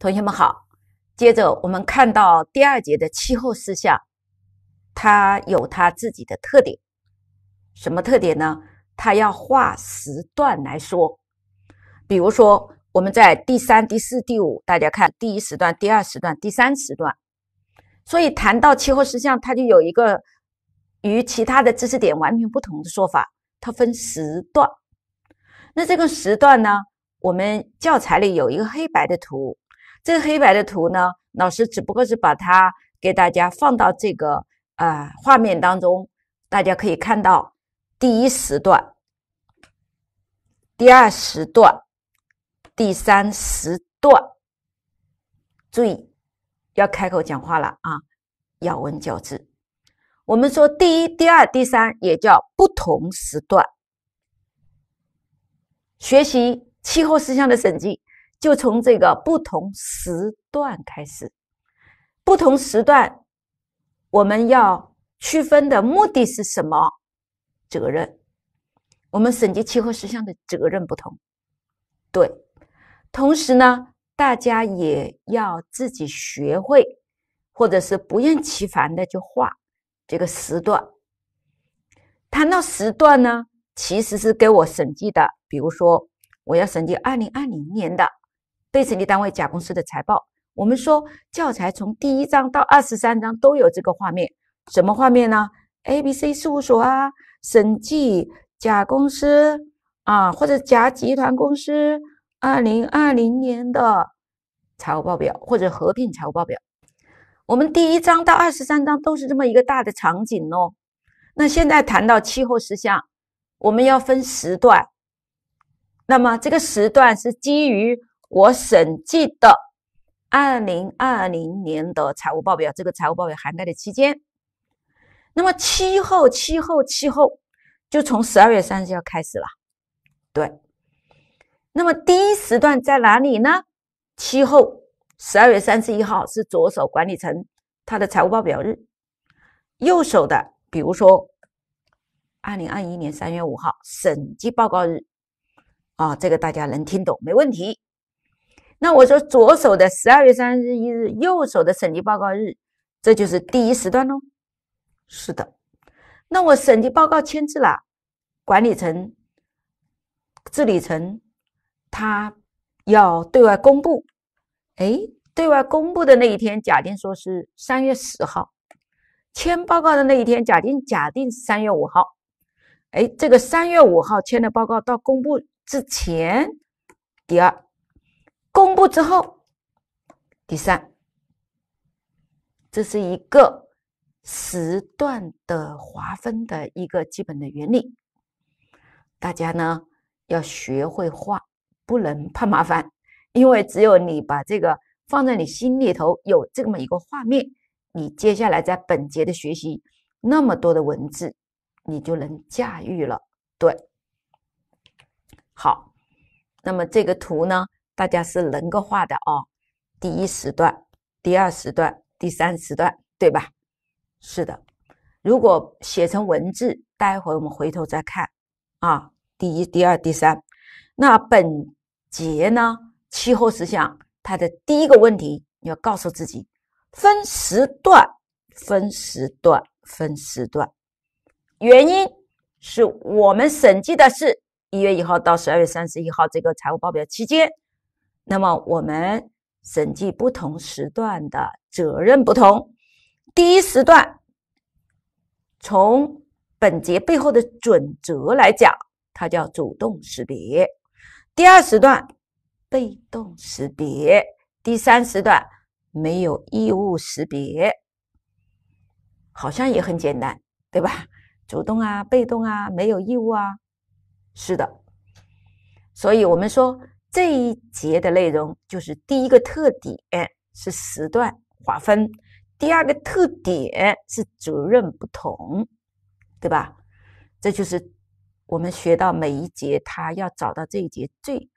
同学们好，接着我们看到第二节的气候事项，它有它自己的特点，什么特点呢？它要划时段来说，比如说我们在第三、第四、第五，大家看第一时段、第二时段、第三时段，所以谈到气候事项，它就有一个与其他的知识点完全不同的说法，它分时段。那这个时段呢，我们教材里有一个黑白的图。这个黑白的图呢，老师只不过是把它给大家放到这个啊画面当中，大家可以看到第一时段、第二时段、第三时段。注意要开口讲话了啊，咬文嚼字。我们说第一、第二、第三也叫不同时段学习气候事项的审计。就从这个不同时段开始，不同时段我们要区分的目的是什么？责任，我们审计期货事项的责任不同。对，同时呢，大家也要自己学会，或者是不厌其烦的去画这个时段。谈到时段呢，其实是给我审计的，比如说我要审计二零二零年的。被成立单位甲公司的财报，我们说教材从第一章到二十三章都有这个画面，什么画面呢？A B C 事务所啊，审计甲公司啊，或者甲集团公司二零二零年的财务报表或者合并财务报表，我们第一章到二十三章都是这么一个大的场景哦。那现在谈到气候事项，我们要分时段，那么这个时段是基于。我审计的二零二零年的财务报表，这个财务报表涵盖的期间，那么期后，期后，期后就从十二月三十号开始了。对，那么第一时段在哪里呢？期后，十二月三十一号是左手管理层他的财务报表日，右手的，比如说二零二一年三月五号审计报告日，啊，这个大家能听懂，没问题。那我说，左手的十二月三十一日，右手的审计报告日，这就是第一时段喽。是的，那我审计报告签字了，管理层、治理层，他要对外公布。哎，对外公布的那一天，假定说是三月十号，签报告的那一天，假定假定三月五号。哎，这个三月五号签的报告到公布之前，第二。公布之后，第三，这是一个时段的划分的一个基本的原理。大家呢要学会画，不能怕麻烦，因为只有你把这个放在你心里头有这么一个画面，你接下来在本节的学习那么多的文字，你就能驾驭了。对，好，那么这个图呢？大家是能够画的哦，第一时段、第二时段、第三时段，对吧？是的。如果写成文字，待会我们回头再看啊。第一、第二、第三。那本节呢，气候现象它的第一个问题，你要告诉自己，分时段、分时段、分时段。原因是我们审计的是一月一号到十二月三十一号这个财务报表期间。那么我们审计不同时段的责任不同，第一时段从本节背后的准则来讲，它叫主动识别；第二时段被动识别；第三时段没有义务识别。好像也很简单，对吧？主动啊，被动啊，没有义务啊，是的。所以我们说。这一节的内容就是第一个特点是时段划分，第二个特点是责任不同，对吧？这就是我们学到每一节，他要找到这一节最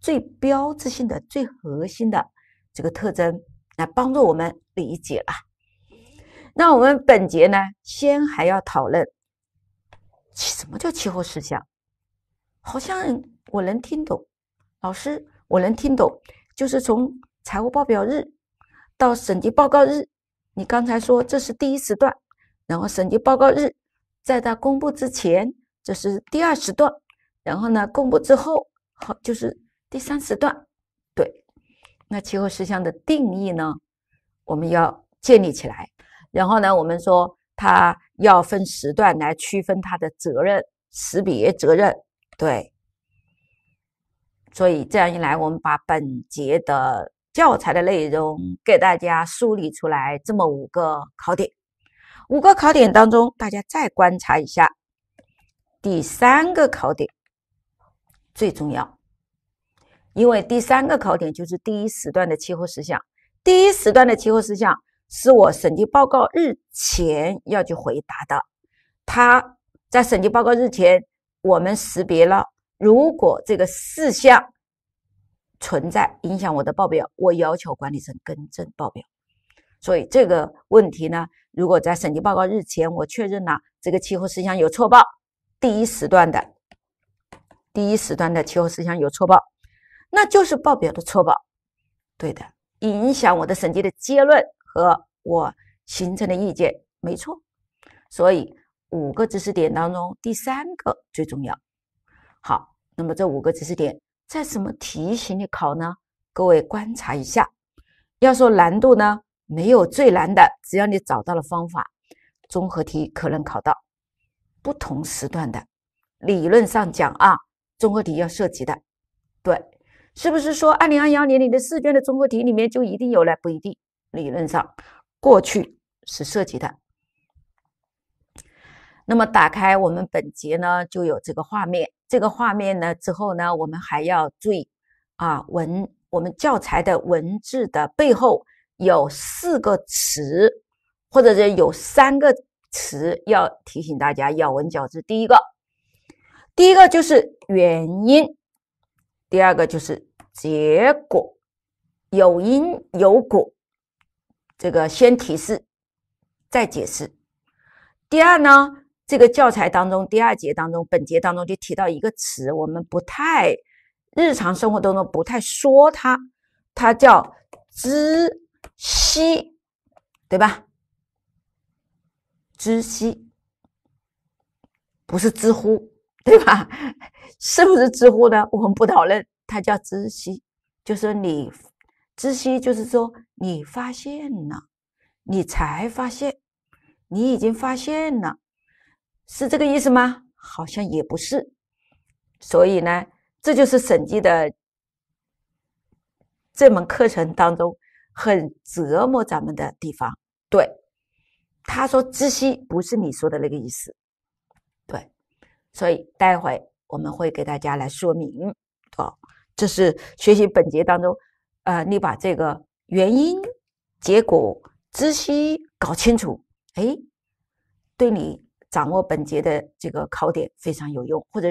最标志性的、最核心的这个特征，来帮助我们理解了。那我们本节呢，先还要讨论什么叫气候事项，好像我能听懂。老师，我能听懂，就是从财务报表日到审计报告日，你刚才说这是第一时段，然后审计报告日在它公布之前，这是第二时段，然后呢公布之后，好就是第三时段。对，那期货事项的定义呢，我们要建立起来，然后呢，我们说它要分时段来区分它的责任识别责任，对。所以这样一来，我们把本节的教材的内容给大家梳理出来，这么五个考点。五个考点当中，大家再观察一下，第三个考点最重要，因为第三个考点就是第一时段的气候事项。第一时段的气候事项是我审计报告日前要去回答的，它在审计报告日前我们识别了。如果这个事项存在影响我的报表，我要求管理层更正报表。所以这个问题呢，如果在审计报告日前我确认了这个气候事项有错报，第一时段的，第一时段的气候事项有错报，那就是报表的错报，对的，影响我的审计的结论和我形成的意见没错。所以五个知识点当中，第三个最重要。好，那么这五个知识点在什么题型里考呢？各位观察一下。要说难度呢，没有最难的，只要你找到了方法，综合题可能考到不同时段的。理论上讲啊，综合题要涉及的，对，是不是说2021年你的试卷的综合题里面就一定有了？不一定，理论上过去是涉及的。那么打开我们本节呢，就有这个画面。这个画面呢之后呢，我们还要注意啊，文我们教材的文字的背后有四个词，或者是有三个词要提醒大家咬文嚼字。第一个，第一个就是原因；第二个就是结果，有因有果。这个先提示，再解释。第二呢？这个教材当中第二节当中，本节当中就提到一个词，我们不太日常生活当中不太说它，它叫知悉，对吧？知悉不是知乎，对吧？是不是知乎呢？我们不讨论，它叫知悉，就是你知悉，就是说你发现了，你才发现，你已经发现了。是这个意思吗？好像也不是，所以呢，这就是审计的这门课程当中很折磨咱们的地方。对，他说“知悉”不是你说的那个意思，对，所以待会我们会给大家来说明。哦，这是学习本节当中，呃，你把这个原因、结果、知悉搞清楚，哎，对你。掌握本节的这个考点非常有用，或者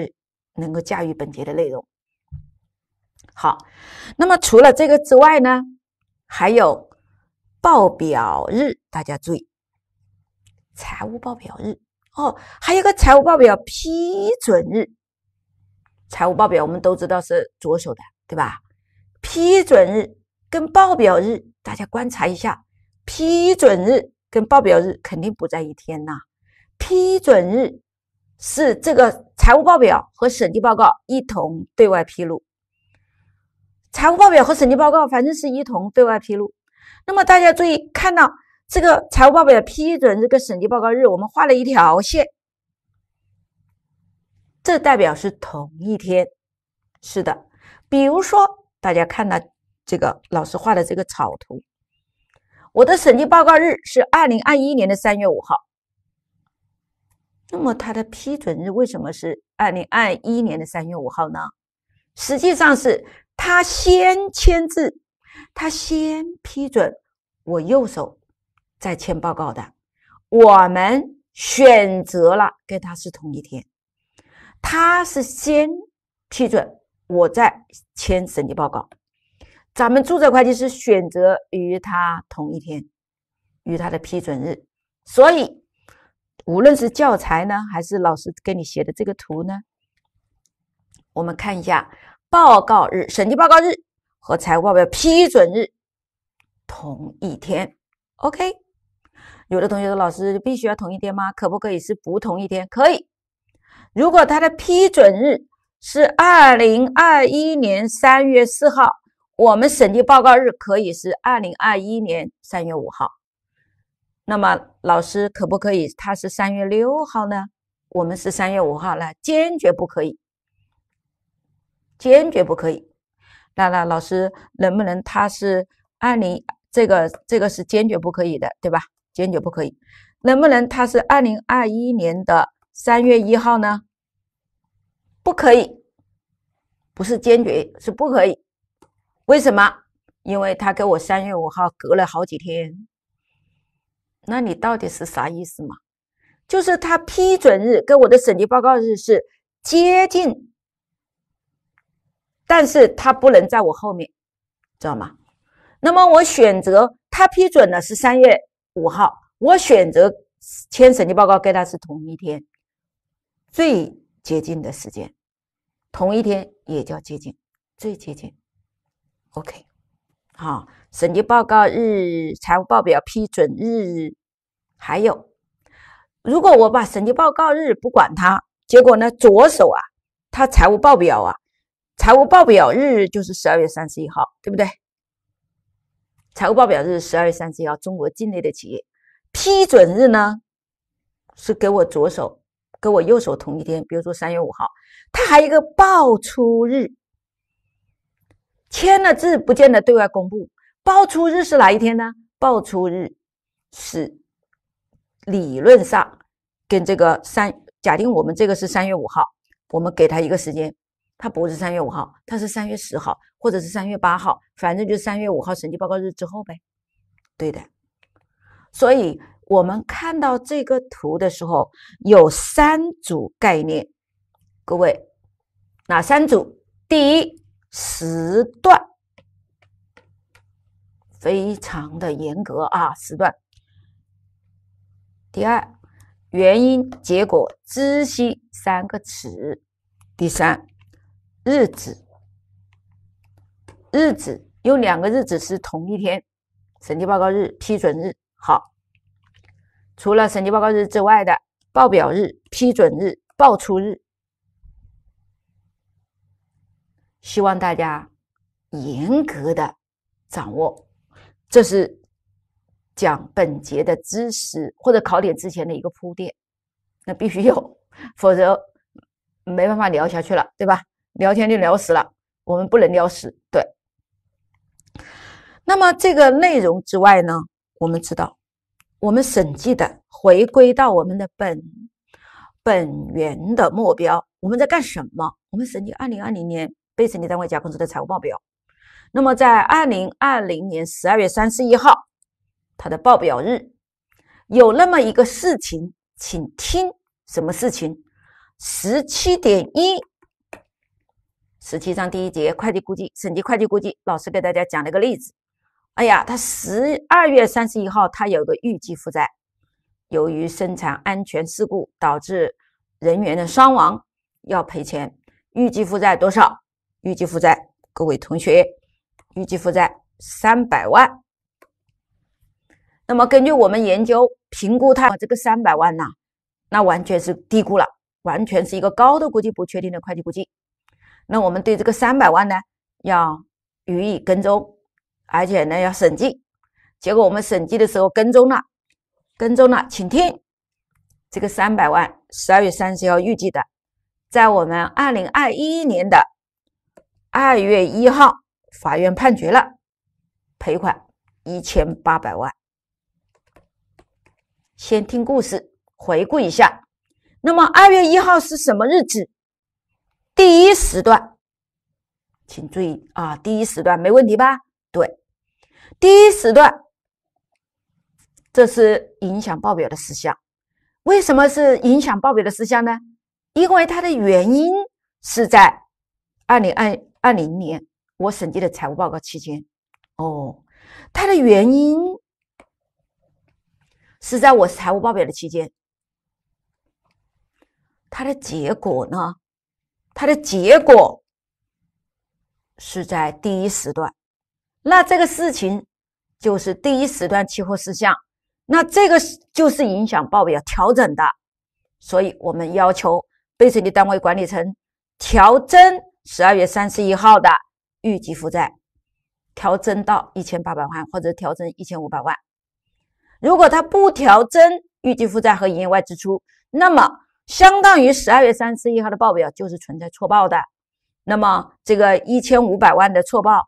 能够驾驭本节的内容。好，那么除了这个之外呢，还有报表日，大家注意，财务报表日哦，还有个财务报表批准日。财务报表我们都知道是左手的，对吧？批准日跟报表日，大家观察一下，批准日跟报表日肯定不在一天呐。批准日是这个财务报表和审计报告一同对外披露，财务报表和审计报告反正是一同对外披露。那么大家注意看到这个财务报表批准这个审计报告日，我们画了一条线，这代表是同一天。是的，比如说大家看到这个老师画的这个草图，我的审计报告日是二零二一年的三月五号。那么他的批准日为什么是二零二一年的三月五号呢？实际上是他先签字，他先批准，我右手再签报告的。我们选择了跟他是同一天，他是先批准，我再签审计报告。咱们注册会计师选择与他同一天，与他的批准日，所以。无论是教材呢，还是老师给你写的这个图呢，我们看一下，报告日、审计报告日和财务报表批准日同一天。OK，有的同学说，老师必须要同一天吗？可不可以是不同一天？可以。如果他的批准日是二零二一年三月四号，我们审计报告日可以是二零二一年三月五号。那么老师可不可以？他是三月六号呢？我们是三月五号呢？坚决不可以，坚决不可以。那那老师能不能他是二零这个这个是坚决不可以的，对吧？坚决不可以。能不能他是二零二一年的三月一号呢？不可以，不是坚决是不可以。为什么？因为他跟我三月五号隔了好几天。那你到底是啥意思嘛？就是他批准日跟我的审计报告日是接近，但是他不能在我后面，知道吗？那么我选择他批准的是三月五号，我选择签审计报告跟他是同一天，最接近的时间，同一天也叫接近，最接近。OK。啊，审计报告日、财务报表批准日，还有，如果我把审计报告日不管它，结果呢？左手啊，它财务报表啊，财务报表日就是十二月三十一号，对不对？财务报表日十二月三十一号，中国境内的企业，批准日呢是给我左手，跟我右手同一天，比如说三月五号，它还有一个报出日。签了字不见得对外公布，爆出日是哪一天呢？爆出日是理论上跟这个三，假定我们这个是三月五号，我们给他一个时间，他不是三月五号，他是三月十号或者是三月八号，反正就是三月五号审计报告日之后呗，对的。所以我们看到这个图的时候，有三组概念，各位哪三组？第一。时段非常的严格啊，时段。第二，原因、结果、知悉三个词。第三，日子，日子有两个日子是同一天，审计报告日、批准日。好，除了审计报告日之外的，报表日、批准日、报出日。希望大家严格的掌握，这是讲本节的知识或者考点之前的一个铺垫，那必须有，否则没办法聊下去了，对吧？聊天就聊死了，我们不能聊死。对，那么这个内容之外呢，我们知道，我们审计的回归到我们的本本源的目标，我们在干什么？我们审计二零二零年。被审计单位甲公司的财务报表。那么，在二零二零年十二月三十一号，它的报表日有那么一个事情，请听什么事情？十七点一，十七章第一节会计估计，审计会计估计，老师给大家讲了一个例子。哎呀，他十二月三十一号，他有个预计负债，由于生产安全事故导致人员的伤亡要赔钱，预计负债多少？预计负债，各位同学，预计负债三百万。那么根据我们研究评估，它这个三百万呢，那完全是低估了，完全是一个高度估计不确定的会计估计。那我们对这个三百万呢，要予以跟踪，而且呢要审计。结果我们审计的时候跟踪了，跟踪了，请听这个三百万十二月三十号预计的，在我们二零二一年的。二月一号，法院判决了赔款一千八百万。先听故事，回顾一下。那么二月一号是什么日子？第一时段，请注意啊，第一时段没问题吧？对，第一时段，这是影响报表的事项。为什么是影响报表的事项呢？因为它的原因是在二零二。二零年我审计的财务报告期间，哦，它的原因是在我财务报表的期间，它的结果呢，它的结果是在第一时段，那这个事情就是第一时段期货事项，那这个就是影响报表调整的，所以我们要求被审计单位管理层调整。十二月三十一号的预计负债调增到一千八百万，或者调增一千五百万。如果他不调增预计负债和营业外支出，那么相当于十二月三十一号的报表就是存在错报的。那么这个一千五百万的错报，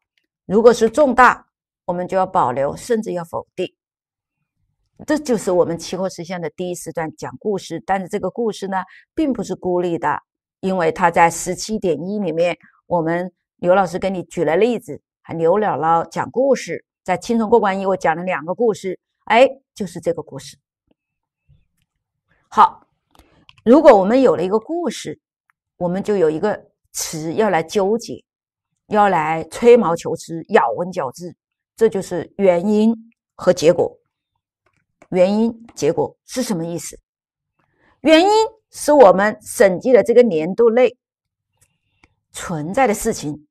如果是重大，我们就要保留，甚至要否定。这就是我们期货实现的第一时段讲故事。但是这个故事呢，并不是孤立的。因为他在十七点一里面，我们刘老师给你举了例子，还刘姥姥讲故事，在轻松过关一，我讲了两个故事，哎，就是这个故事。好，如果我们有了一个故事，我们就有一个词要来纠结，要来吹毛求疵、咬文嚼字，这就是原因和结果。原因结果是什么意思？原因。是我们审计的这个年度内存在的事情，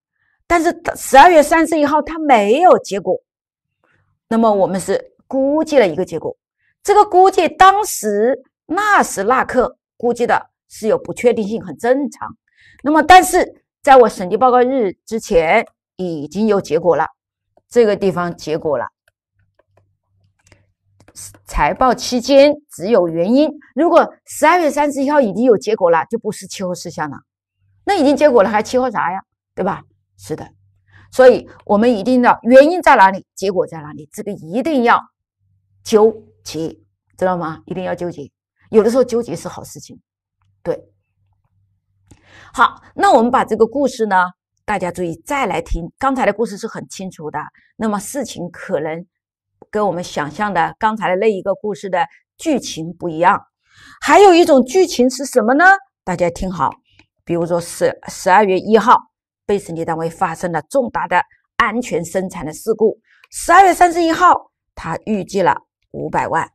但是十二月三十一号它没有结果，那么我们是估计了一个结果，这个估计当时那时那刻估计的是有不确定性，很正常。那么但是在我审计报告日之前已经有结果了，这个地方结果了。财报期间只有原因，如果十二月三十一号已经有结果了，就不是期货事项了。那已经结果了，还期货啥呀？对吧？是的，所以我们一定要原因在哪里，结果在哪里，这个一定要纠结，知道吗？一定要纠结，有的时候纠结是好事情，对。好，那我们把这个故事呢，大家注意再来听，刚才的故事是很清楚的。那么事情可能。跟我们想象的刚才的那一个故事的剧情不一样，还有一种剧情是什么呢？大家听好，比如说十十二月一号，被审计单位发生了重大的安全生产的事故，十二月三十一号，他预计了五百万。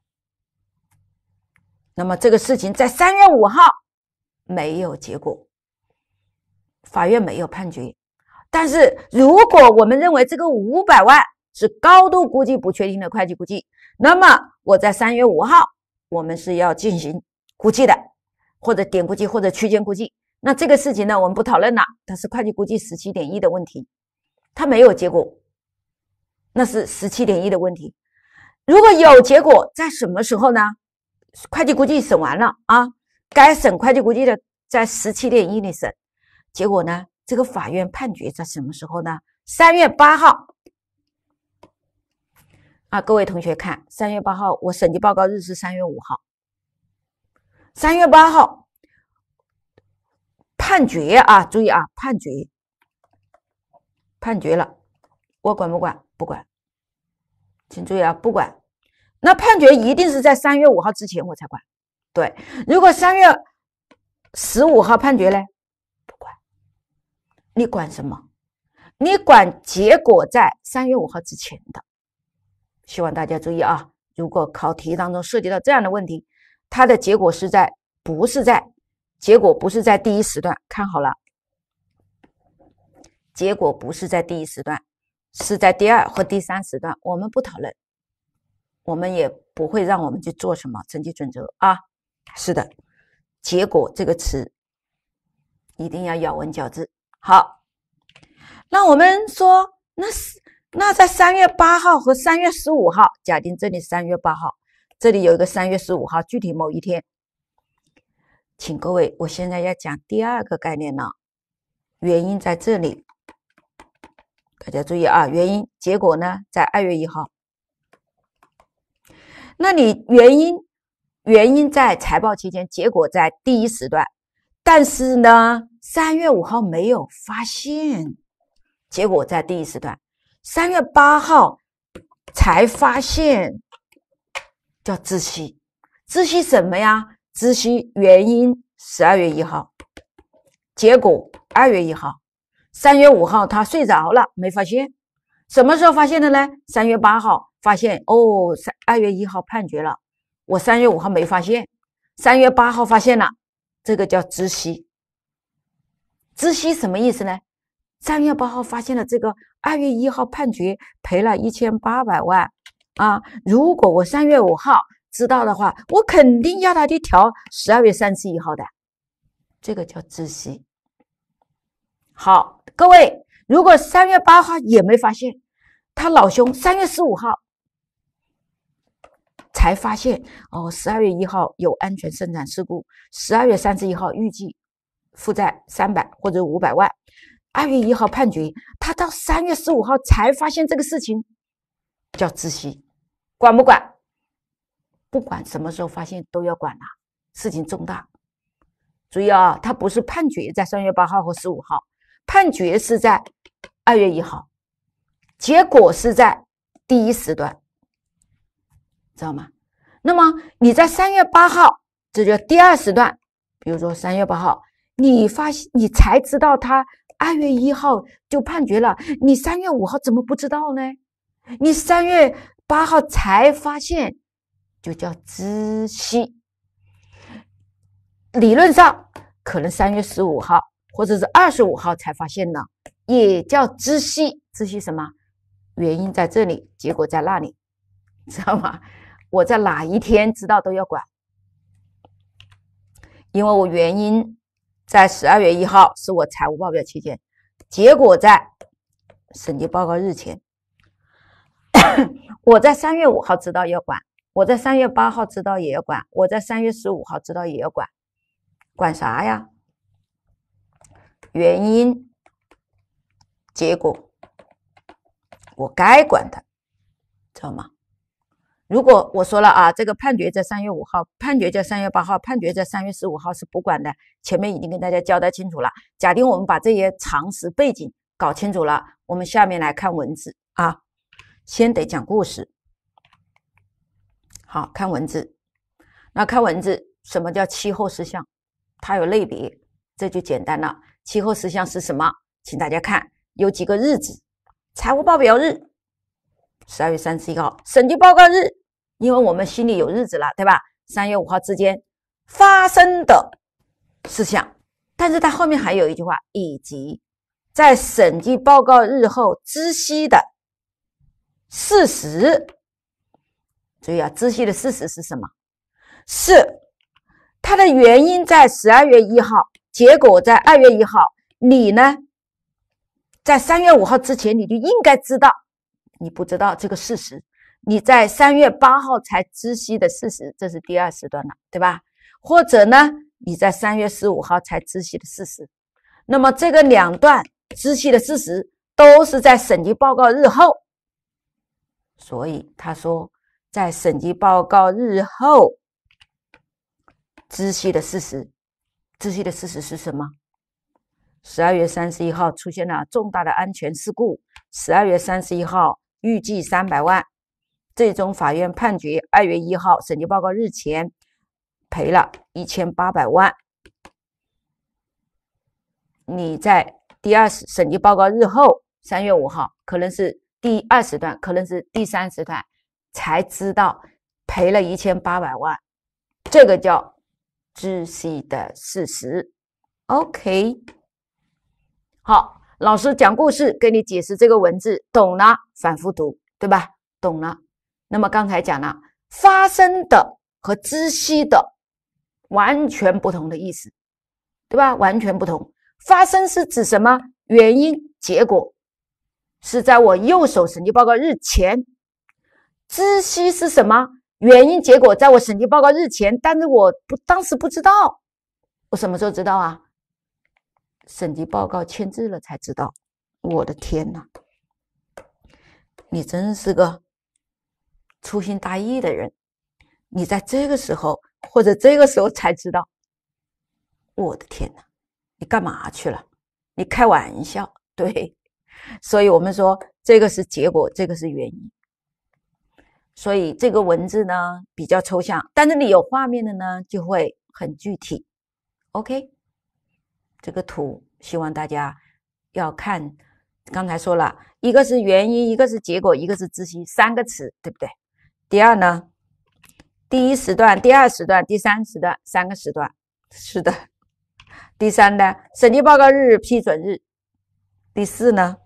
那么这个事情在三月五号没有结果，法院没有判决。但是如果我们认为这个五百万，是高度估计不确定的会计估计，那么我在三月五号，我们是要进行估计的，或者点估计，或者区间估计。那这个事情呢，我们不讨论了，它是会计估计十七点一的问题，它没有结果，那是十七点一的问题。如果有结果，在什么时候呢？会计估计审完了啊，该审会计估计的在十七点一里审，结果呢，这个法院判决在什么时候呢？三月八号。啊，各位同学看，三月八号我审计报告日是三月五号，三月八号判决啊，注意啊，判决判决了，我管不管？不管，请注意啊，不管。那判决一定是在三月五号之前我才管。对，如果三月十五号判决呢？不管，你管什么？你管结果在三月五号之前的。希望大家注意啊！如果考题当中涉及到这样的问题，它的结果是在不是在结果不是在第一时段，看好了，结果不是在第一时段，是在第二和第三时段。我们不讨论，我们也不会让我们去做什么成绩准则啊！是的，结果这个词一定要咬文嚼字。好，那我们说那是。那在三月八号和三月十五号，假定这里三月八号，这里有一个三月十五号，具体某一天，请各位，我现在要讲第二个概念了，原因在这里，大家注意啊，原因结果呢在二月一号，那你原因原因在财报期间，结果在第一时段，但是呢，三月五号没有发现，结果在第一时段。三月八号才发现，叫窒息，窒息什么呀？窒息原因十二月一号，结果二月一号，三月五号他睡着了没发现，什么时候发现的呢？三月八号发现哦，三二月一号判决了，我三月五号没发现，三月八号发现了，这个叫窒息，窒息什么意思呢？三月八号发现了这个，二月一号判决赔了一千八百万，啊，如果我三月五号知道的话，我肯定要他去调十二月三十一号的，这个叫窒息。好，各位，如果三月八号也没发现，他老兄三月十五号才发现哦，十二月一号有安全生产事故，十二月三十一号预计负债三百或者五百万。二月一号判决，他到三月十五号才发现这个事情，叫窒息，管不管？不管什么时候发现都要管了，事情重大。注意啊，他不是判决在三月八号和十五号，判决是在二月一号，结果是在第一时段，知道吗？那么你在三月八号，这叫第二时段，比如说三月八号，你发现你才知道他。二月一号就判决了，你三月五号怎么不知道呢？你三月八号才发现，就叫知悉。理论上可能三月十五号或者是二十五号才发现呢，也叫知悉。知悉什么？原因在这里，结果在那里，知道吗？我在哪一天知道都要管，因为我原因。在十二月一号是我财务报表期间，结果在审计报告日前，我在三月五号知道要管，我在三月八号知道也要管，我在三月十五号知道也要管，管啥呀？原因，结果，我该管的，知道吗？如果我说了啊，这个判决在三月五号，判决在三月八号，判决在三月十五号是不管的。前面已经跟大家交代清楚了。假定我们把这些常识背景搞清楚了，我们下面来看文字啊，先得讲故事。好，看文字，那看文字，什么叫期后事项？它有类别，这就简单了。期后事项是什么？请大家看，有几个日子，财务报表日。十二月三十一号，审计报告日，因为我们心里有日子了，对吧？三月五号之间发生的事项，但是他后面还有一句话，以及在审计报告日后知悉的事实。注意啊，知悉的事实是什么？是它的原因在十二月一号，结果在二月一号。你呢，在三月五号之前，你就应该知道。你不知道这个事实，你在三月八号才知悉的事实，这是第二时段了，对吧？或者呢，你在三月十五号才知悉的事实，那么这个两段知悉的事实都是在审计报告日后，所以他说在审计报告日后知悉的事实，知悉的事实是什么？十二月三十一号出现了重大的安全事故，十二月三十一号。预计三百万，最终法院判决二月一号审计报告日前赔了一千八百万。你在第二审审计报告日后三月五号，可能是第二时段，可能是第三时段才知道赔了一千八百万，这个叫知悉的事实。OK，好。老师讲故事，给你解释这个文字，懂了，反复读，对吧？懂了。那么刚才讲了，发生的和窒息的完全不同的意思，对吧？完全不同。发生是指什么原因？结果是在我右手审计报告日前。窒息是什么原因？结果在我审计报告日前，但是我不当时不知道，我什么时候知道啊？审计报告签字了才知道，我的天呐，你真是个粗心大意的人。你在这个时候或者这个时候才知道，我的天呐，你干嘛去了？你开玩笑？对，所以我们说这个是结果，这个是原因。所以这个文字呢比较抽象，但是你有画面的呢就会很具体。OK。这个图希望大家要看。刚才说了一个是原因，一个是结果，一个是执行，三个词，对不对？第二呢，第一时段、第二时段、第三时段，三个时段，是的。第三呢，审计报告日、批准日。第四呢，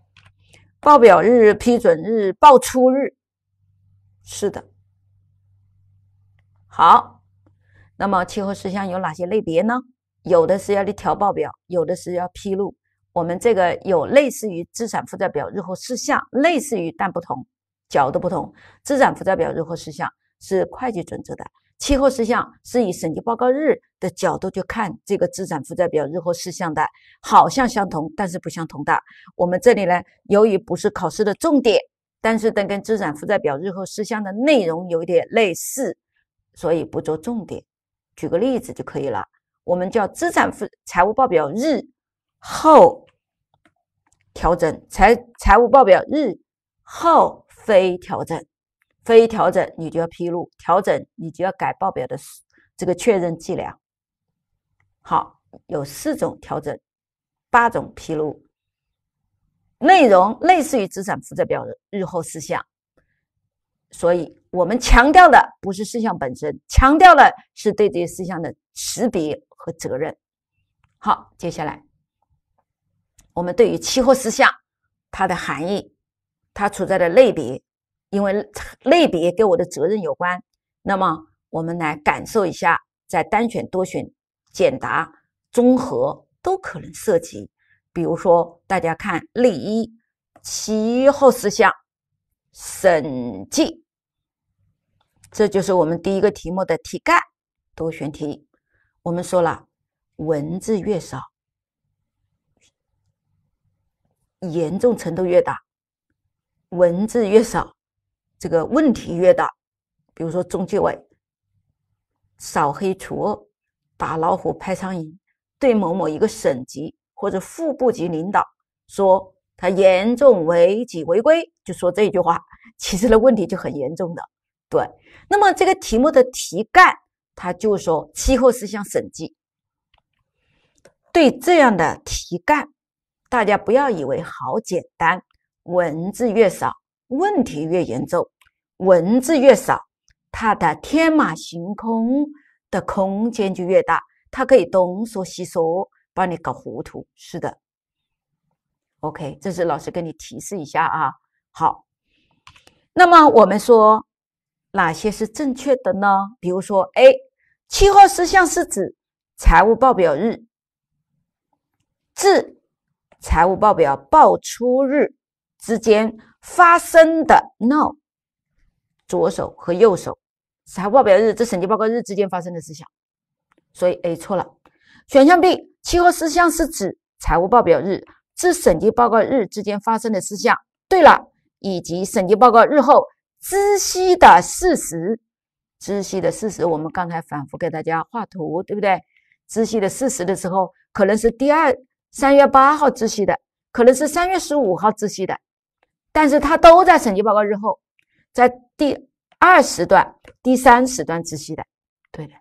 报表日、批准日、报出日，是的。好，那么气候事项有哪些类别呢？有的是要你调报表，有的是要披露。我们这个有类似于资产负债表日后事项，类似于但不同角度不同。资产负债表日后事项是会计准则的，期后事项是以审计报告日的角度去看这个资产负债表日后事项的，好像相同，但是不相同的。我们这里呢，由于不是考试的重点，但是但跟资产负债表日后事项的内容有点类似，所以不做重点。举个例子就可以了。我们叫资产负财务报表日后调整，财财务报表日后非调整，非调整你就要披露，调整你就要改报表的这个确认计量。好，有四种调整，八种披露内容，类似于资产负债表的日后事项，所以我们强调的。不是事项本身，强调的是对这些事项的识别和责任。好，接下来我们对于期货事项它的含义，它处在的类别，因为类别跟我的责任有关，那么我们来感受一下，在单选、多选、简答、综合都可能涉及。比如说，大家看例一，期货事项审计。这就是我们第一个题目的题干，多选题。我们说了，文字越少，严重程度越大；文字越少，这个问题越大。比如说，中纪委扫黑除恶、打老虎拍苍蝇，对某某一个省级或者副部级领导说他严重违纪违规，就说这句话，其实的问题就很严重的。对，那么这个题目的题干，它就说气候是像审计。对这样的题干，大家不要以为好简单。文字越少，问题越严重；文字越少，它的天马行空的空间就越大，它可以东说西说，把你搞糊涂。是的，OK，这是老师给你提示一下啊。好，那么我们说。哪些是正确的呢？比如说，A，期货事项是指财务报表日至财务报表报出日之间发生的。No，左手和右手，财务报表日至审计报告日之间发生的事项，所以 A 错了。选项 B，期货事项是指财务报表日至审计报告日之间发生的事项。对了，以及审计报告日后。知悉的事实，知悉的事实，我们刚才反复给大家画图，对不对？知悉的事实的时候，可能是第二三月八号知悉的，可能是三月十五号知悉的，但是他都在审计报告日后，在第二时段、第三时段知悉的，对的，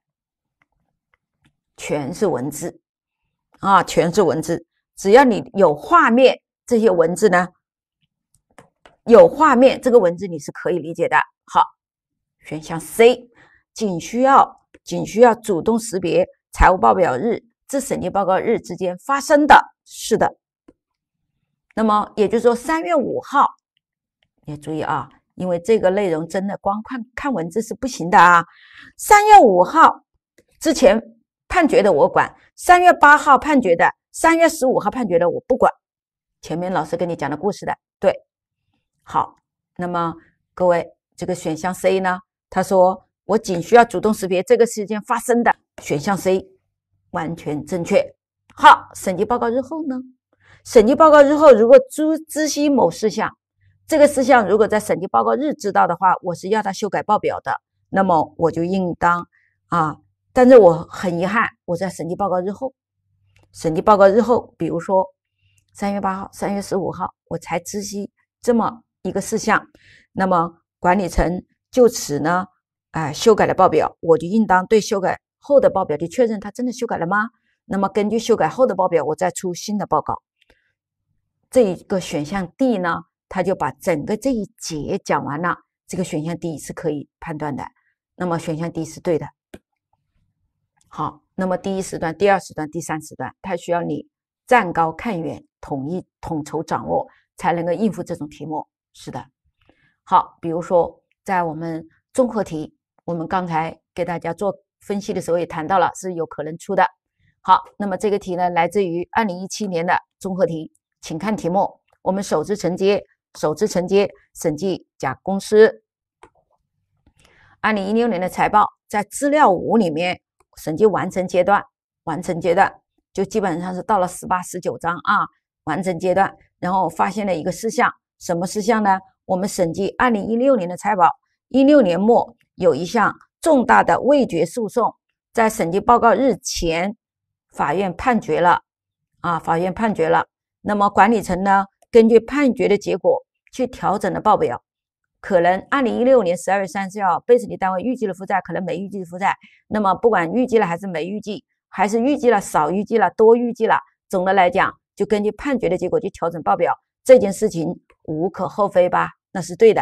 全是文字啊，全是文字，只要你有画面，这些文字呢？有画面，这个文字你是可以理解的。好，选项 C，仅需要仅需要主动识别财务报表日至审计报告日之间发生的是的。那么也就是说，三月五号，你注意啊，因为这个内容真的光看看文字是不行的啊。三月五号之前判决的我管，三月八号判决的，三月十五号判决的我不管。前面老师跟你讲的故事的，对。好，那么各位，这个选项 C 呢？他说我仅需要主动识别这个事件发生的。选项 C 完全正确。好，审计报告日后呢？审计报告日后，如果知知悉某事项，这个事项如果在审计报告日知道的话，我是要他修改报表的。那么我就应当啊，但是我很遗憾，我在审计报告日后，审计报告日后，比如说三月八号、三月十五号，我才知悉这么。一个事项，那么管理层就此呢，哎，修改了报表，我就应当对修改后的报表就确认，他真的修改了吗？那么根据修改后的报表，我再出新的报告。这一个选项 D 呢，他就把整个这一节讲完了，这个选项 D 是可以判断的，那么选项 D 是对的。好，那么第一时段、第二时段、第三时段，它需要你站高看远，统一统筹掌握，才能够应付这种题目。是的，好，比如说在我们综合题，我们刚才给大家做分析的时候也谈到了，是有可能出的。好，那么这个题呢，来自于二零一七年的综合题，请看题目。我们首次承接，首次承接审计甲公司二零一六年的财报，在资料五里面，审计完成阶段，完成阶段就基本上是到了十八、十九章啊，完成阶段，然后发现了一个事项。什么事项呢？我们审计二零一六年的财保，一六年末有一项重大的未决诉讼，在审计报告日前，法院判决了，啊，法院判决了。那么管理层呢，根据判决的结果去调整了报表。可能二零一六年十二月三十号，被审计单位预计的负债可能没预计负债，那么不管预计了还是没预计，还是预计了少预计了多预计了，总的来讲，就根据判决的结果去调整报表。这件事情无可厚非吧？那是对的。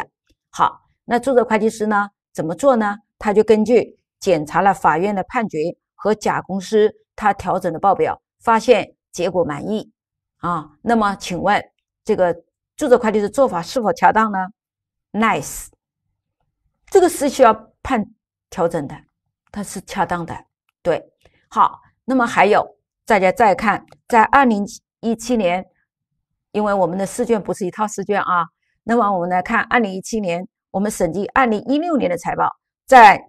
好，那注册会计师呢？怎么做呢？他就根据检查了法院的判决和甲公司他调整的报表，发现结果满意啊。那么，请问这个注册会计师做法是否恰当呢？Nice，这个是需要判调整的，它是恰当的。对，好，那么还有大家再看，在二零一七年。因为我们的试卷不是一套试卷啊，那么我们来看二零一七年我们审计二零一六年的财报，在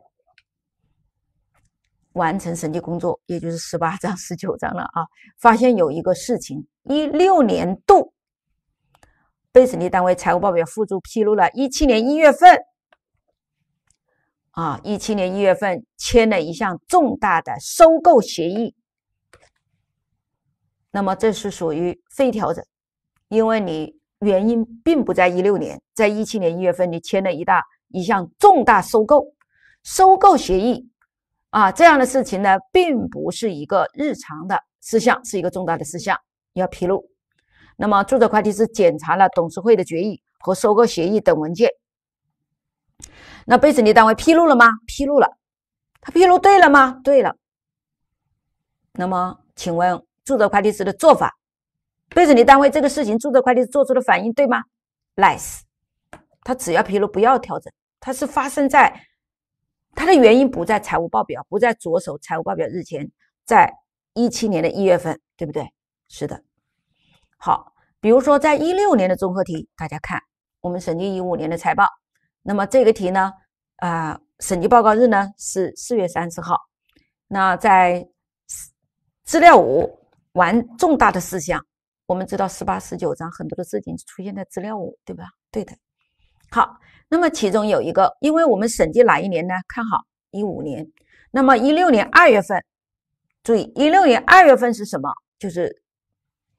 完成审计工作，也就是十八章、十九章了啊，发现有一个事情，一六年度被审计单位财务报表附注披露了一七年一月份啊，一七年一月份签了一项重大的收购协议，那么这是属于非调整。因为你原因并不在一六年，在一七年一月份，你签了一大一项重大收购收购协议啊，这样的事情呢，并不是一个日常的事项，是一个重大的事项要披露。那么，注册会计师检查了董事会的决议和收购协议等文件，那被审计单位披露了吗？披露了。他披露对了吗？对了。那么，请问注册会计师的做法？被着你单位这个事情，注册会计师做出的反应，对吗？Nice，他只要披露，不要调整。它是发生在，它的原因不在财务报表，不在着手财务报表日前，在一七年的一月份，对不对？是的。好，比如说在一六年的综合题，大家看我们审计一五年的财报，那么这个题呢，啊，审计报告日呢是四月三十号，那在资料五完重大的事项。我们知道十八、十九章很多的事情出现在资料五，对吧？对的。好，那么其中有一个，因为我们审计哪一年呢？看好一五年。那么一六年二月份，注意一六年二月份是什么？就是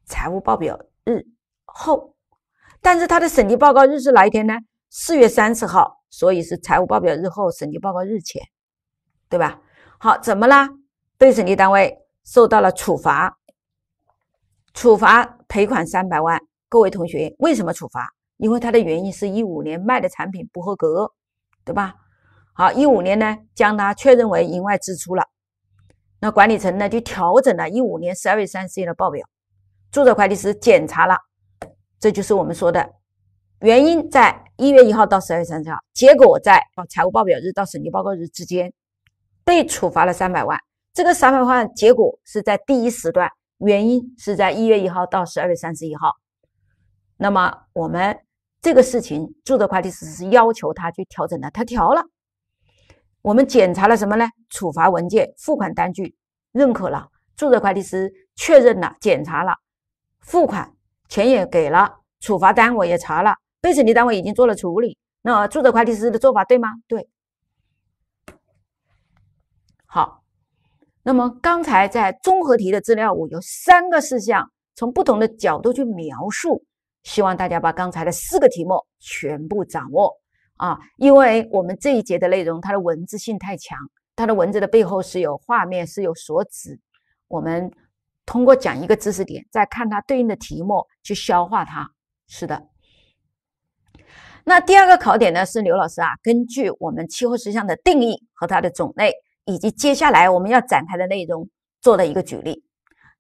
财务报表日后。但是它的审计报告日是哪一天呢？四月三十号，所以是财务报表日后，审计报告日前，对吧？好，怎么啦？被审计单位受到了处罚，处罚。赔款三百万，各位同学，为什么处罚？因为它的原因是一五年卖的产品不合格，对吧？好，一五年呢，将它确认为营外支出了。那管理层呢，就调整了一五年十二月三十日的报表。注册会计师检查了，这就是我们说的原因，在一月一号到十二月三十号，结果在财务报表日到审计报告日之间，被处罚了三百万。这个三百万结果是在第一时段。原因是在一月一号到十二月三十一号，那么我们这个事情，注册会计师是要求他去调整的，他调了。我们检查了什么呢？处罚文件、付款单据，认可了。注册会计师确认了，检查了，付款钱也给了，处罚单我也查了，被审计单位已经做了处理。那注册会计师的做法对吗？对。好。那么刚才在综合题的资料，我有三个事项，从不同的角度去描述。希望大家把刚才的四个题目全部掌握啊，因为我们这一节的内容，它的文字性太强，它的文字的背后是有画面，是有所指。我们通过讲一个知识点，再看它对应的题目去消化它。是的。那第二个考点呢，是刘老师啊，根据我们气候事项的定义和它的种类。以及接下来我们要展开的内容做的一个举例，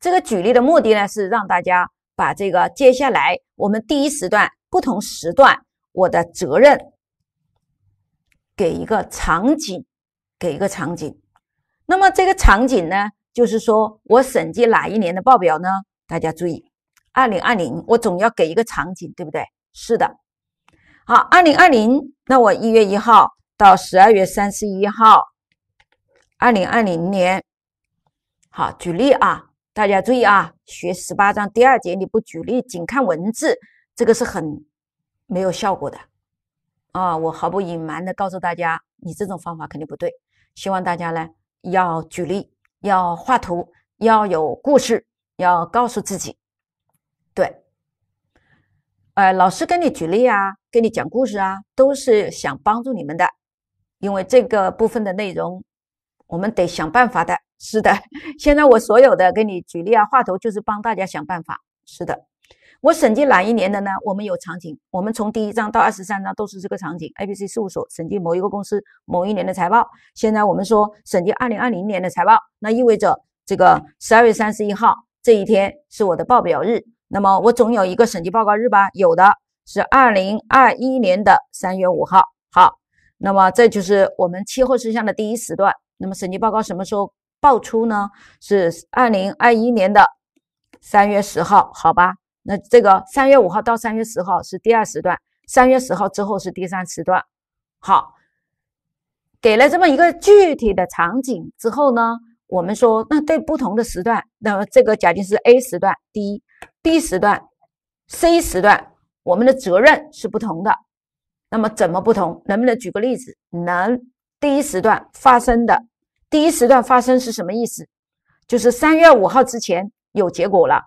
这个举例的目的呢是让大家把这个接下来我们第一时段不同时段我的责任给一个场景，给一个场景。那么这个场景呢，就是说我审计哪一年的报表呢？大家注意，二零二零，我总要给一个场景，对不对？是的。好，二零二零，那我一月一号到十二月三十一号。二零二零年，好，举例啊，大家注意啊，学十八章第二节，你不举例，仅看文字，这个是很没有效果的啊！我毫不隐瞒的告诉大家，你这种方法肯定不对。希望大家呢，要举例，要画图，要有故事，要告诉自己，对。呃，老师跟你举例啊，跟你讲故事啊，都是想帮助你们的，因为这个部分的内容。我们得想办法的，是的。现在我所有的给你举例啊，话头就是帮大家想办法，是的。我审计哪一年的呢？我们有场景，我们从第一章到二十三章都是这个场景。A、B、C 事务所审计某一个公司某一年的财报。现在我们说审计二零二零年的财报，那意味着这个十二月三十一号这一天是我的报表日。那么我总有一个审计报告日吧？有的，是二零二一年的三月五号。好，那么这就是我们期货事项的第一时段。那么审计报告什么时候报出呢？是二零二一年的三月十号，好吧？那这个三月五号到三月十号是第二时段，三月十号之后是第三时段。好，给了这么一个具体的场景之后呢，我们说，那对不同的时段，那么这个假定是 A 时段、第一 B 时段、C 时段，我们的责任是不同的。那么怎么不同？能不能举个例子？能。第一时段发生的，第一时段发生是什么意思？就是三月五号之前有结果了。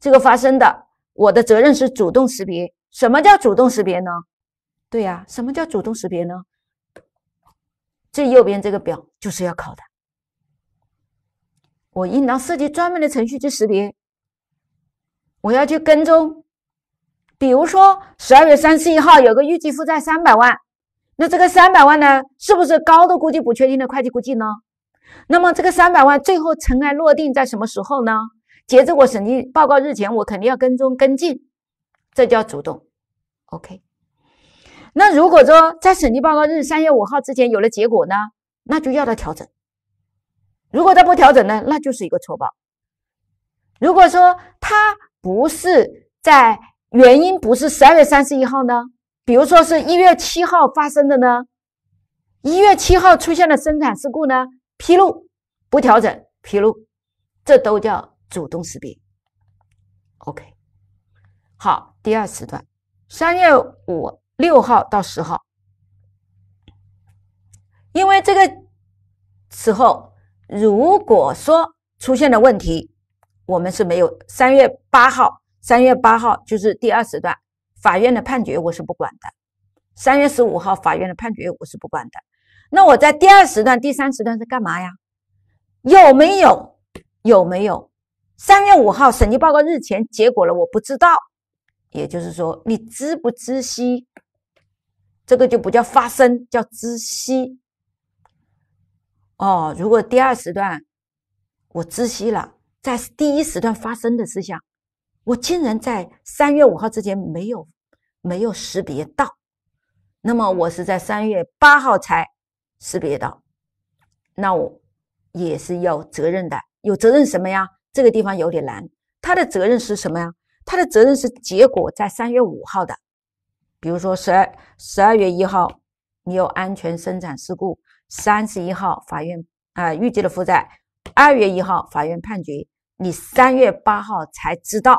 这个发生的，我的责任是主动识别。什么叫主动识别呢？对呀，什么叫主动识别呢？最右边这个表就是要考的。我应当设计专门的程序去识别。我要去跟踪，比如说十二月三十一号有个预计负债三百万。那这个三百万呢，是不是高的估计不确定的会计估计呢？那么这个三百万最后尘埃落定在什么时候呢？截至我审计报告日前，我肯定要跟踪跟进，这叫主动。OK。那如果说在审计报告日三月五号之前有了结果呢，那就要他调整。如果他不调整呢，那就是一个错报。如果说他不是在原因不是十二月三十一号呢？比如说是一月七号发生的呢，一月七号出现了生产事故呢，披露不调整披露，这都叫主动识别。OK，好，第二时段三月五六号到十号，因为这个时候如果说出现了问题，我们是没有三月八号，三月八号就是第二时段。法院的判决我是不管的，三月十五号法院的判决我是不管的。那我在第二时段、第三时段是干嘛呀？有没有？有没有？三月五号审计报告日前结果了，我不知道。也就是说，你知不知悉？这个就不叫发生，叫知悉。哦，如果第二时段我知悉了，在第一时段发生的事项，我竟然在三月五号之前没有，没有识别到，那么我是在三月八号才识别到，那我也是要责任的，有责任什么呀？这个地方有点难，他的责任是什么呀？他的责任是结果在三月五号的，比如说十二十二月一号你有安全生产事故，三十一号法院啊预计的负债，二月一号法院判决，你三月八号才知道。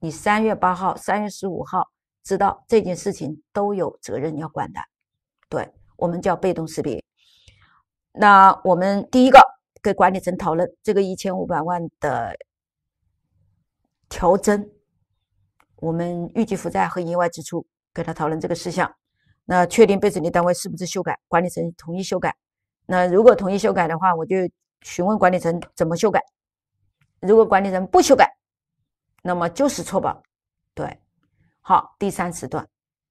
你三月八号、三月十五号知道这件事情都有责任要管的，对我们叫被动识别。那我们第一个跟管理层讨论这个一千五百万的调增，我们预计负债和营业外支出，跟他讨论这个事项。那确定被审计单位是不是修改管理层同意修改？那如果同意修改的话，我就询问管理层怎么修改。如果管理层不修改，那么就是错报，对，好，第三时段，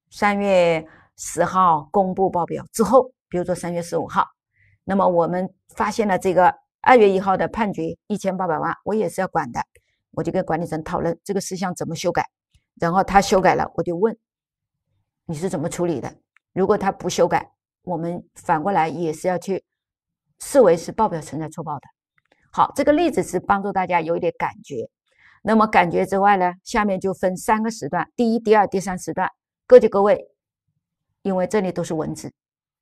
三月十号公布报表之后，比如说三月十五号，那么我们发现了这个二月一号的判决一千八百万，我也是要管的，我就跟管理层讨论这个事项怎么修改，然后他修改了，我就问你是怎么处理的，如果他不修改，我们反过来也是要去视为是报表存在错报的。好，这个例子是帮助大家有一点感觉。那么感觉之外呢？下面就分三个时段，第一、第二、第三时段，各就各位。因为这里都是文字，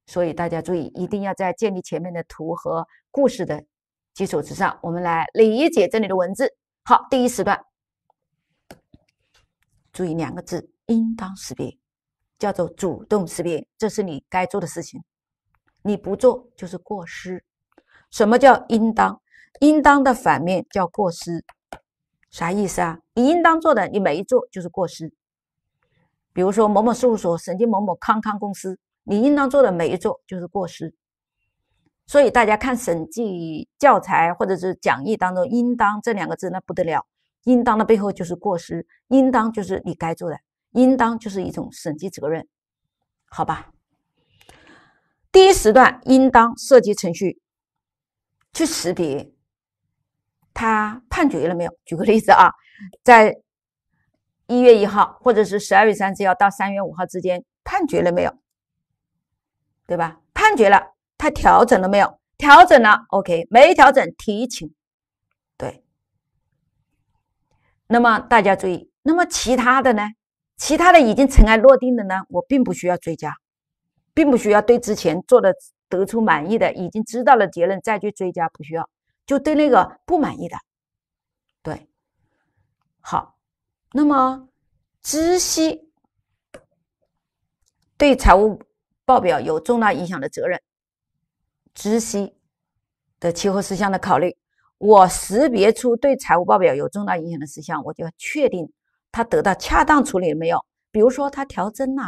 所以大家注意，一定要在建立前面的图和故事的基础之上，我们来理解这里的文字。好，第一时段，注意两个字，应当识别，叫做主动识别，这是你该做的事情，你不做就是过失。什么叫应当？应当的反面叫过失。啥意思啊？你应当做的，你没做就是过失。比如说某某事务所审计某某康康公司，你应当做的没做就是过失。所以大家看审计教材或者是讲义当中“应当”这两个字，那不得了，“应当”的背后就是过失，“应当”就是你该做的，“应当”就是一种审计责任，好吧？第一时段应当涉及程序去识别。他判决了没有？举个例子啊，在一月一号或者是十二月三十一号到三月五号之间判决了没有？对吧？判决了，他调整了没有？调整了，OK。没调整，提请。对。那么大家注意，那么其他的呢？其他的已经尘埃落定了呢？我并不需要追加，并不需要对之前做的得出满意的，已经知道了结论再去追加，不需要。就对那个不满意的，对，好，那么知悉对财务报表有重大影响的责任，知悉的期货事项的考虑，我识别出对财务报表有重大影响的事项，我就要确定他得到恰当处理了没有。比如说他调增了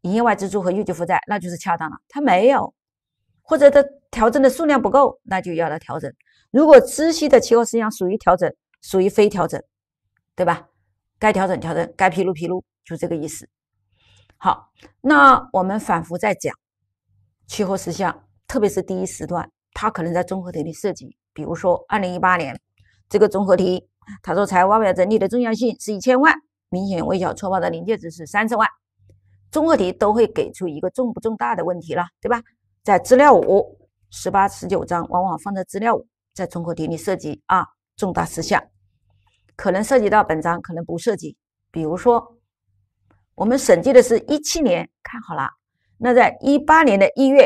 营业外支出和预计负债，那就是恰当了；他没有，或者他调整的数量不够，那就要他调整。如果知悉的期货事项属于调整，属于非调整，对吧？该调整调整，该披露披露，就这个意思。好，那我们反复在讲期货事项，特别是第一时段，它可能在综合题里涉及。比如说，二零一八年这个综合题，他说财务报表整体的重要性是一千万，明显微小错报的临界值是三十万。综合题都会给出一个重不重大的问题了，对吧？在资料五十八、十九章，往往放在资料五。在综合题里涉及啊重大事项，可能涉及到本章，可能不涉及。比如说，我们审计的是一七年，看好了，那在一八年的一月，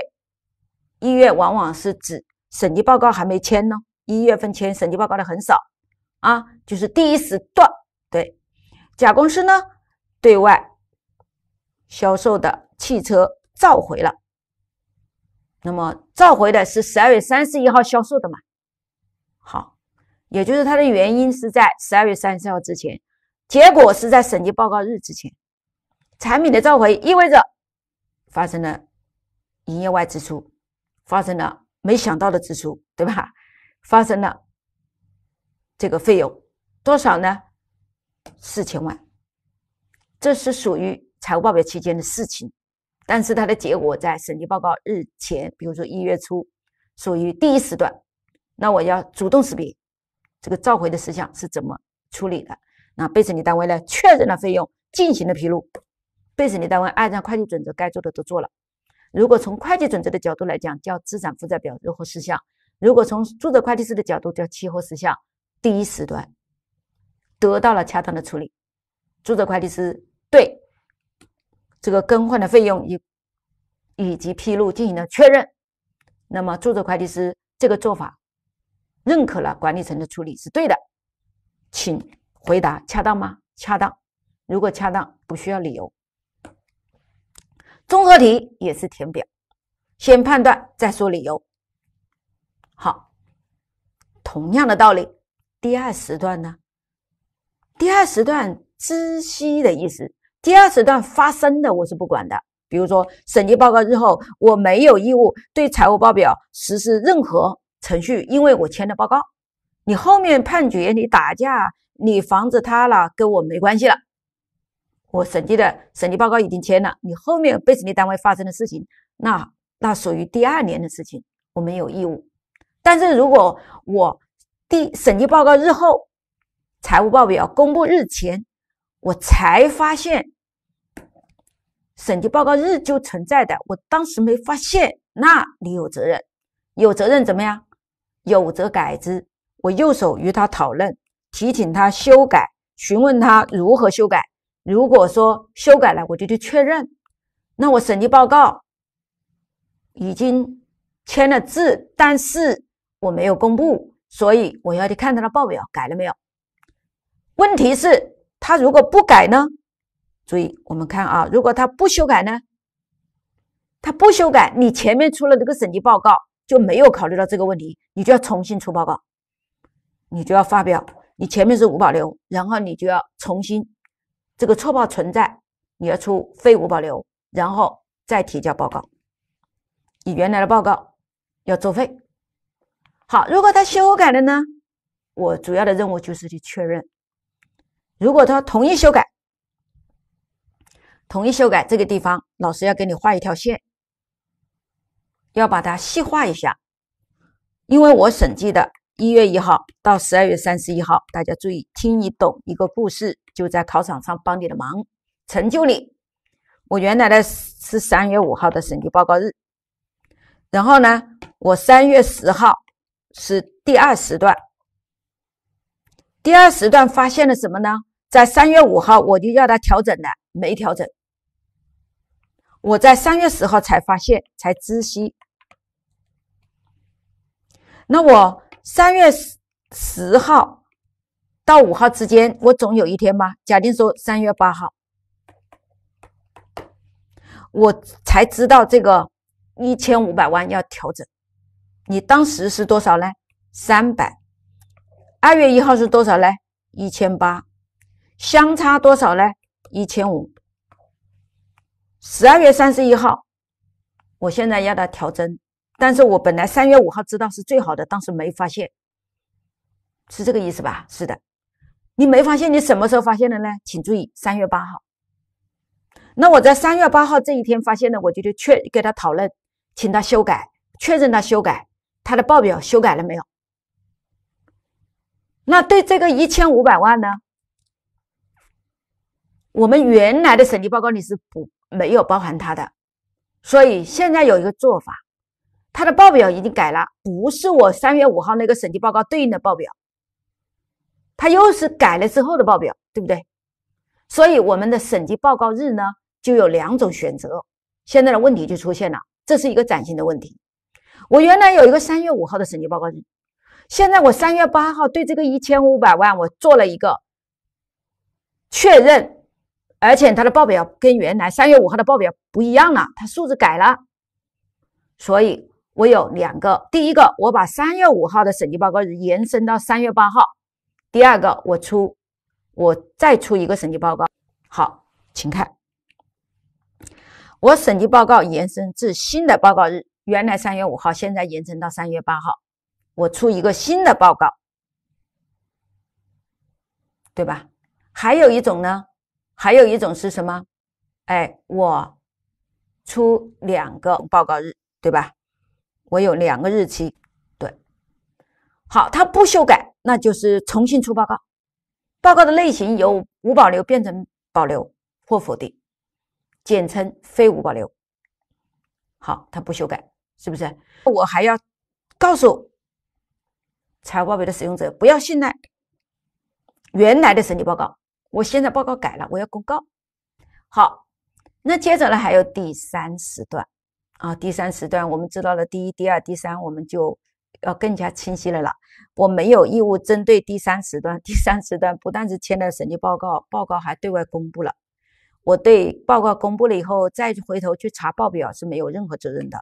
一月往往是指审计报告还没签呢，一月份签审计报告的很少啊，就是第一时段。对，甲公司呢对外销售的汽车召回了，那么召回的是十二月三十一号销售的嘛？好，也就是它的原因是在十二月三十号之前，结果是在审计报告日之前。产品的召回意味着发生了营业外支出，发生了没想到的支出，对吧？发生了这个费用多少呢？四千万，这是属于财务报表期间的事情，但是它的结果在审计报告日前，比如说一月初，属于第一时段。那我要主动识别这个召回的事项是怎么处理的？那被审计单位呢？确认了费用，进行了披露。被审计单位按照会计准则该做的都做了。如果从会计准则的角度来讲，叫资产负债表如何事项；如果从注册会计师的角度叫期货事项。第一时段得到了恰当的处理。注册会计师对这个更换的费用以以及披露进行了确认。那么注册会计师这个做法？认可了管理层的处理是对的，请回答恰当吗？恰当。如果恰当，不需要理由。综合题也是填表，先判断再说理由。好，同样的道理，第二时段呢？第二时段知悉的意思，第二时段发生的我是不管的。比如说，审计报告日后，我没有义务对财务报表实施任何。程序，因为我签了报告，你后面判决你打架，你房子塌了，跟我没关系了。我审计的审计报告已经签了，你后面被审计单位发生的事情，那那属于第二年的事情，我们有义务。但是如果我第审计报告日后财务报表公布日前，我才发现审计报告日就存在的，我当时没发现，那你有责任，有责任怎么样？有则改之，我右手与他讨论，提醒他修改，询问他如何修改。如果说修改了，我就去确认。那我审计报告已经签了字，但是我没有公布，所以我要去看他的报表改了没有。问题是，他如果不改呢？注意，我们看啊，如果他不修改呢？他不修改，你前面出了这个审计报告就没有考虑到这个问题。你就要重新出报告，你就要发表，你前面是无保留，然后你就要重新，这个错报存在，你要出非无保留，然后再提交报告，你原来的报告要作废。好，如果他修改了呢？我主要的任务就是去确认。如果他同意修改，同意修改这个地方，老师要给你画一条线，要把它细化一下。因为我审计的一月一号到十二月三十一号，大家注意听，你懂一个故事，就在考场上帮你的忙，成就你。我原来的是三月五号的审计报告日，然后呢，我三月十号是第二时段。第二时段发现了什么呢？在三月五号我就要他调整的，没调整。我在三月十号才发现，才知悉。那我三月十号到五号之间，我总有一天吧，假定说三月八号，我才知道这个一千五百万要调整。你当时是多少呢？三百。二月一号是多少呢？一千八。相差多少呢？一千五。十二月三十一号，我现在要它调整。但是我本来三月五号知道是最好的，当时没发现，是这个意思吧？是的，你没发现，你什么时候发现的呢？请注意，三月八号。那我在三月八号这一天发现的，我就去确给他讨论，请他修改，确认他修改他的报表修改了没有？那对这个一千五百万呢？我们原来的审计报告里是不没有包含他的，所以现在有一个做法。他的报表已经改了，不是我三月五号那个审计报告对应的报表，他又是改了之后的报表，对不对？所以我们的审计报告日呢就有两种选择。现在的问题就出现了，这是一个崭新的问题。我原来有一个三月五号的审计报告日，现在我三月八号对这个一千五百万我做了一个确认，而且他的报表跟原来三月五号的报表不一样了，他数字改了，所以。我有两个，第一个我把三月五号的审计报告日延伸到三月八号，第二个我出，我再出一个审计报告。好，请看，我审计报告延伸至新的报告日，原来三月五号，现在延伸到三月八号，我出一个新的报告，对吧？还有一种呢，还有一种是什么？哎，我出两个报告日，对吧？我有两个日期，对，好，他不修改，那就是重新出报告，报告的类型由无保留变成保留或否定，简称非无保留。好，他不修改，是不是？我还要告诉财务报表的使用者，不要信赖原来的审计报告，我现在报告改了，我要公告。好，那接着呢，还有第三时段。啊，第三时段我们知道了第一、第二、第三，我们就要更加清晰了了。我没有义务针对第三时段，第三时段不但是签了审计报告，报告还对外公布了。我对报告公布了以后，再回头去查报表是没有任何责任的。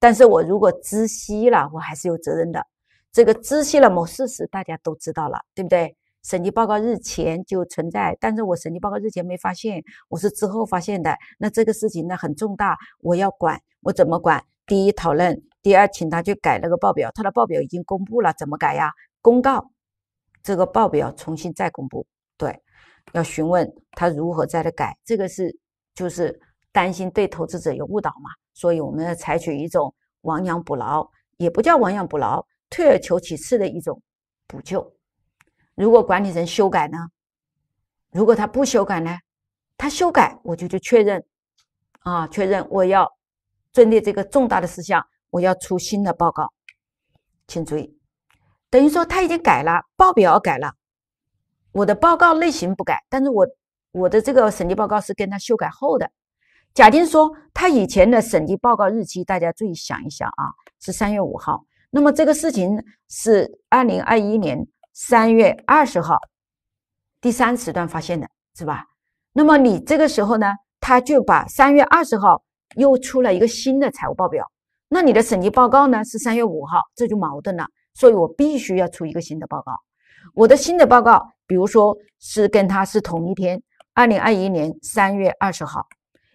但是我如果知悉了，我还是有责任的。这个知悉了某事实，大家都知道了，对不对？审计报告日前就存在，但是我审计报告日前没发现，我是之后发现的。那这个事情呢很重大，我要管，我怎么管？第一讨论，第二请他去改那个报表，他的报表已经公布了，怎么改呀？公告这个报表重新再公布，对，要询问他如何再来改。这个是就是担心对投资者有误导嘛，所以我们要采取一种亡羊补牢，也不叫亡羊补牢，退而求其次的一种补救。如果管理人修改呢？如果他不修改呢？他修改，我就去确认啊，确认我要针对这个重大的事项，我要出新的报告。请注意，等于说他已经改了报表，改了，我的报告类型不改，但是我我的这个审计报告是跟他修改后的。假定说他以前的审计报告日期，大家注意想一想啊，是三月五号。那么这个事情是二零二一年。三月二十号，第三时段发现的是吧？那么你这个时候呢，他就把三月二十号又出了一个新的财务报表，那你的审计报告呢是三月五号，这就矛盾了。所以我必须要出一个新的报告。我的新的报告，比如说是跟他是同一天，二零二一年三月二十号，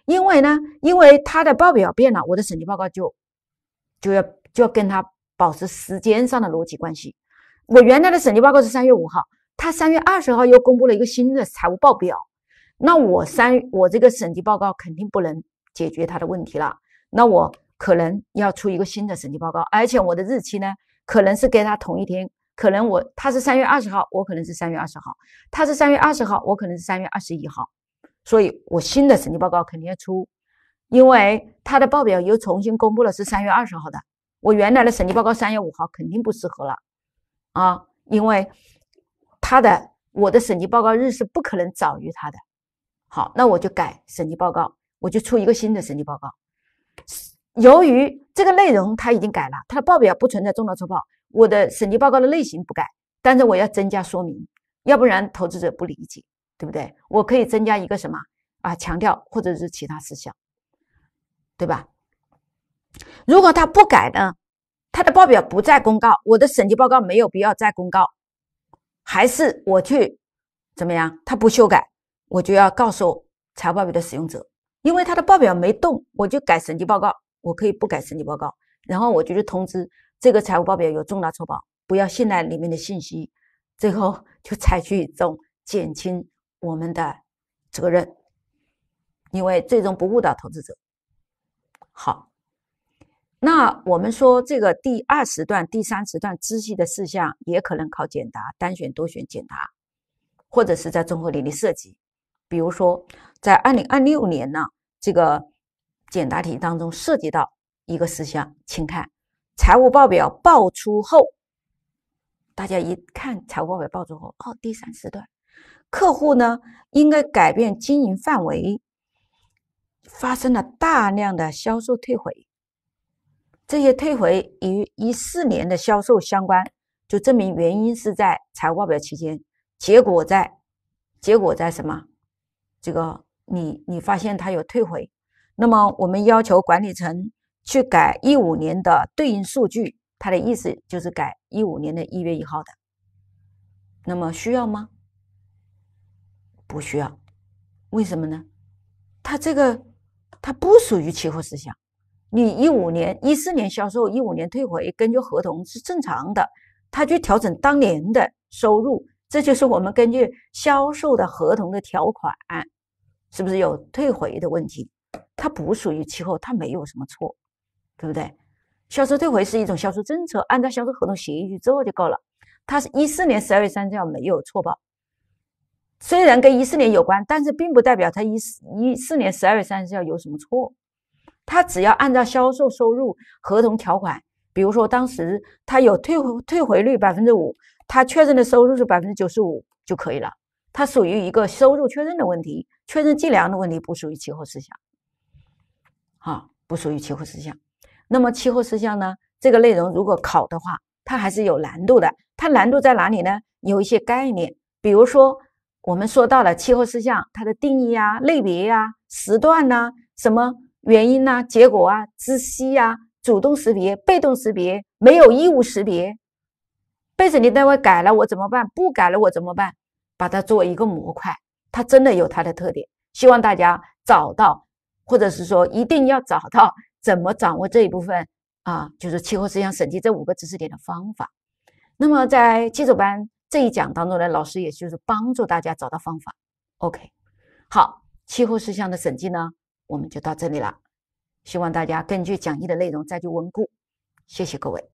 因为呢，因为他的报表变了，我的审计报告就就要就要跟他保持时间上的逻辑关系。我原来的审计报告是三月五号，他三月二十号又公布了一个新的财务报表，那我三我这个审计报告肯定不能解决他的问题了，那我可能要出一个新的审计报告，而且我的日期呢可能是跟他同一天，可能我他是三月二十号，我可能是三月二十号，他是三月二十号，我可能是三月二十一号，所以我新的审计报告肯定要出，因为他的报表又重新公布了是三月二十号的，我原来的审计报告三月五号肯定不适合了。啊，因为他的我的审计报告日是不可能早于他的。好，那我就改审计报告，我就出一个新的审计报告。由于这个内容他已经改了，他的报表不存在重大错报，我的审计报告的类型不改，但是我要增加说明，要不然投资者不理解，对不对？我可以增加一个什么啊，强调或者是其他事项，对吧？如果他不改呢？他的报表不在公告，我的审计报告没有必要再公告，还是我去怎么样？他不修改，我就要告诉财务报表的使用者，因为他的报表没动，我就改审计报告，我可以不改审计报告，然后我就去通知这个财务报表有重大错报，不要信赖里面的信息，最后 就采取一种减轻我们的责任，因为最终不误导投资者。好。那我们说这个第二时段、第三时段知悉的事项，也可能考简答、单选、多选、简答，或者是在综合能力设计。比如说，在二零二六年呢，这个简答题当中涉及到一个事项，请看财务报表报出后，大家一看财务报表报出后，哦，第三时段，客户呢应该改变经营范围，发生了大量的销售退回。这些退回与一四年的销售相关，就证明原因是在财务报表期间。结果在，结果在什么？这个你你发现它有退回，那么我们要求管理层去改一五年的对应数据。他的意思就是改一五年的一月一号的。那么需要吗？不需要。为什么呢？他这个他不属于期货事项。你一五年、一四年销售，一五年退回，根据合同是正常的，他去调整当年的收入，这就是我们根据销售的合同的条款，是不是有退回的问题？它不属于期货，它没有什么错，对不对？销售退回是一种销售政策，按照销售合同协议去做就够了。他是一四年十二月三十号没有错报，虽然跟一四年有关，但是并不代表他一四一四年十二月三十号有什么错。他只要按照销售收入合同条款，比如说当时他有退回退回率百分之五，他确认的收入是百分之九十五就可以了。它属于一个收入确认的问题，确认计量的问题，不属于期货事项。啊，不属于期货事项。那么期货事项呢？这个内容如果考的话，它还是有难度的。它难度在哪里呢？有一些概念，比如说我们说到了期货事项，它的定义啊、类别呀、时段呐，什么？原因呢？结果啊？知悉呀？主动识别、被动识别，没有义务识别。被审计单位改了我怎么办？不改了我怎么办？把它作为一个模块，它真的有它的特点。希望大家找到，或者是说一定要找到 怎么掌握这一部分啊，就是气候事项审计这五个知识点的方法。那么在基础班这一讲当中呢，老师也就是帮助大家找到方法。OK，好，气候事项的审计呢？我们就到这里了，希望大家根据讲义的内容再去温故。谢谢各位。